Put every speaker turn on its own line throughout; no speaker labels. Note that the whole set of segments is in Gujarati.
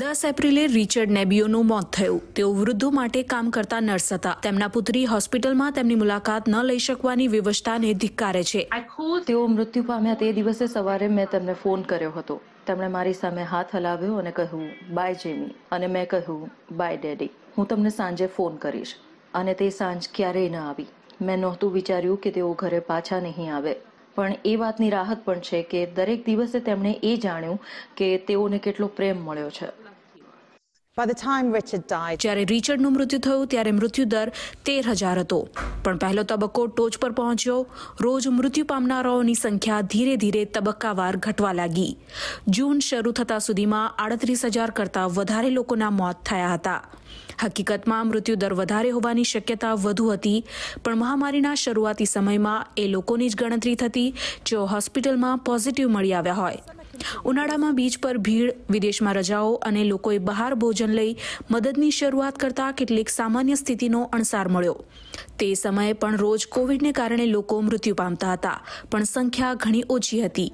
દસ એપ્રિલે રિચર્ડ નેબિયોનું મોત થયું તેઓ વૃદ્ધો માટે કામ કરતા નર્સ હતા તેમના પુત્રી હોસ્પિટલમાં તેમની મુલાકાત ન લઈ શકવાની વિવશતાને ધિક્કારે છે તેઓ મૃત્યુ પામ્યા તે દિવસે સવારે મેં તેમને ફોન કર્યો હતો તેમણે મારી સામે હાથ હલાવ્યો અને કહ્યું બાય જેમી અને મેં કહ્યું બાય ડેડી હું તમને સાંજે ફોન કરીશ અને તે સાંજ ક્યારેય ન આવી મેં નહોતું વિચાર્યું કે તેઓ ઘરે પાછા નહીં આવે પણ એ વાતની રાહત પણ છે કે દરેક દિવસે તેમણે એ જાણ્યું કે તેઓને કેટલો પ્રેમ મળ્યો છે જ્યારે રિચર્ડનું મૃત્યુ થયું ત્યારે મૃત્યુદર તેર હજાર હતો પણ પહેલો તબક્કો ટોચ પર પહોંચ્યો રોજ મૃત્યુ પામનારાઓની સંખ્યા ધીરે ધીરે તબક્કાવાર ઘટવા લાગી જૂન શરૂ થતા સુધીમાં આડત્રીસ હજાર કરતાં વધારે લોકોના મોત થયા હતા હકીકતમાં મૃત્યુદર વધારે હોવાની શક્યતા વધુ હતી પણ મહામારીના શરૂઆતી સમયમાં એ લોકોની જ ગણતરી થતી જેઓ હોસ્પિટલમાં પોઝિટિવ મળી આવ્યા હોય ઉનાળામાં બીચ પર ભીડ વિદેશમાં રજાઓ અને લોકોએ બહાર ભોજન લઈ મદદની શરૂઆત કરતા કેટલીક સામાન્ય સ્થિતિનો અણસાર મળ્યો તે સમયે પણ રોજ કોવિડને કારણે લોકો મૃત્યુ પામતા હતા પણ સંખ્યા ઘણી ઓછી હતી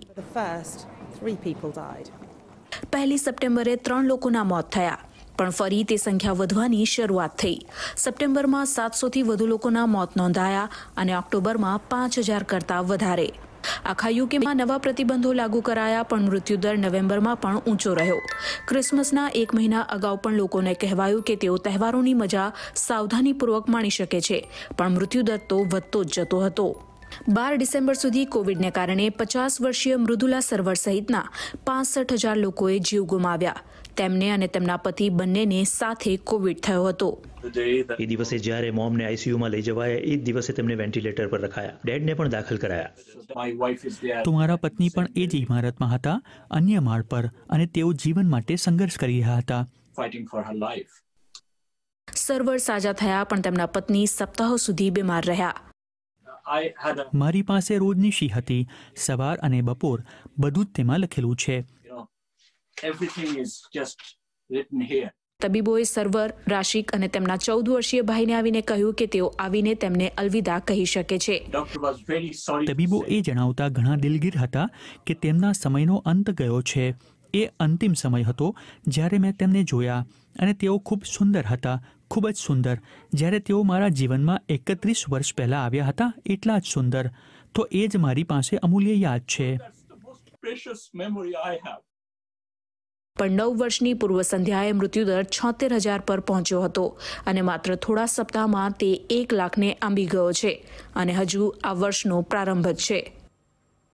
પહેલી સપ્ટેમ્બરે ત્રણ લોકોના મોત થયા પણ ફરી તે સંખ્યા વધવાની શરૂઆત થઈ સપ્ટેમ્બરમાં સાતસોથી વધુ લોકોના મોત નોંધાયા અને ઓક્ટોબરમાં પાંચ હજાર કરતાં વધારે આખા યુકેમાં નવા પ્રતિબંધો લાગુ કરાયા પણ મૃત્યુદર નવેમ્બરમાં પણ ઊંચો રહ્યો ક્રિસમસના એક મહિના અગાઉ પણ લોકોને કહેવાયું કે તેઓ તહેવારોની મજા સાવધાનીપૂર્વક માણી શકે છે પણ મૃત્યુદર તો વધતો જ જતો હતો બાર ડિસેમ્બર સુધી કોવિડને કારણે પચાસ વર્ષીય મૃદુલા સરવર સહિતના પાસઠ હજાર લોકોએ જીવ ગુમાવ્યા તેમને અને તેમના પતિ બંનેને સાથે કોવિડ થયો હતો
એ દિવસે જ્યારે મોમને આઈસીયુમાં લઈ જવાયા એ દિવસે તેમને વેન્ટિલેટર પર રખાયા ડેડને પણ દાખલ કરાયા તો મારા પત્ની પણ એ જ ઇમારતમાં હતા અન્ય માળ પર અને તેઓ જીવન માટે સંઘર્ષ કરી રહ્યા હતા
સર્વર સાજા થયા પણ તેમના પત્ની સપ્તાહો સુધી બીમાર રહ્યા
મારી પાસે રોજની શી હતી સવાર અને બપોર બધું જ તેમાં લખેલું છે
તબીબોએ સર્વર રાશિક અને તેમના ચૌદ વર્ષીય ભાઈને આવીને કહ્યું કે તેઓ આવીને તેમને અલવિદા કહી શકે છે
તબીબો એ જણાવતા ઘણા દિલગીર હતા કે તેમના સમયનો અંત ગયો છે એ અંતિમ સમય હતો જ્યારે મેં તેમને જોયા અને તેઓ ખૂબ સુંદર હતા ખૂબ જ સુંદર જ્યારે તેઓ મારા જીવનમાં એકત્રીસ વર્ષ પહેલાં આવ્યા હતા એટલા જ સુંદર તો એ જ મારી પાસે અમૂલ્ય યાદ છે પણ નવ વર્ષની
પૂર્વ સંધ્યાએ મૃત્યુદર છોતેર હજાર પર પહોંચ્યો હતો અને માત્ર થોડા સપ્તાહમાં તે એક લાખને આંબી ગયો છે અને હજુ આ વર્ષનો પ્રારંભ જ છે